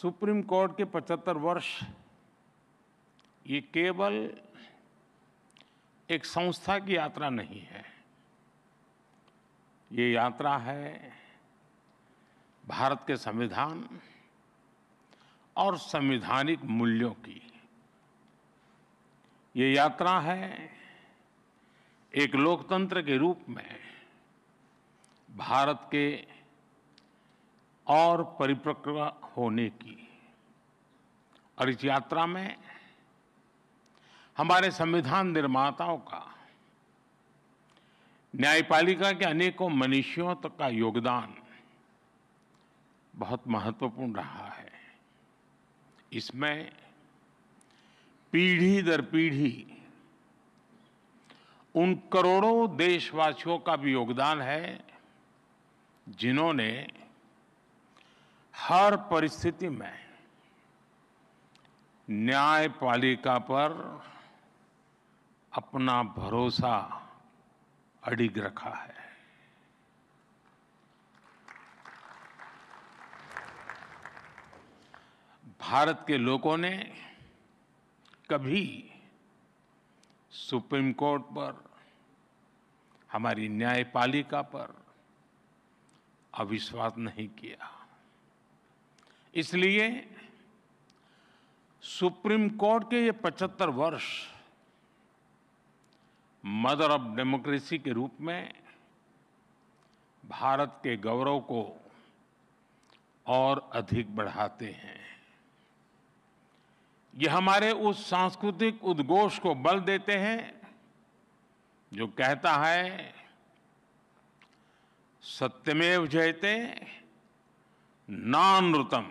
supreme court के 75 वर्ष ये केवल एक संस्था की यात्रा नहीं है ये यात्रा है भारत के संविधान और संविधानिक मूल्यों की ये यात्रा है एक लोकतंत्र के रूप में भारत के और परिपक्व होने की और इस यात्रा में हमारे संविधान निर्माताओं का न्यायपालिका के अनेकों मनुष्यों तक का योगदान बहुत महत्वपूर्ण रहा है इसमें पीढ़ी दर पीढ़ी उन करोड़ों देशवासियों का भी योगदान है जिन्होंने हर परिस्थिति में न्यायपालिका पर अपना भरोसा अड़िग रखा है भारत के लोगों ने कभी सुप्रीम कोर्ट पर हमारी न्यायपालिका पर अविश्वास नहीं किया इसलिए सुप्रीम कोर्ट के ये 75 वर्ष मदर ऑफ डेमोक्रेसी के रूप में भारत के गौरव को और अधिक बढ़ाते हैं ये हमारे उस सांस्कृतिक उद्घोष को बल देते हैं जो कहता है सत्यमेव जयते నానృతం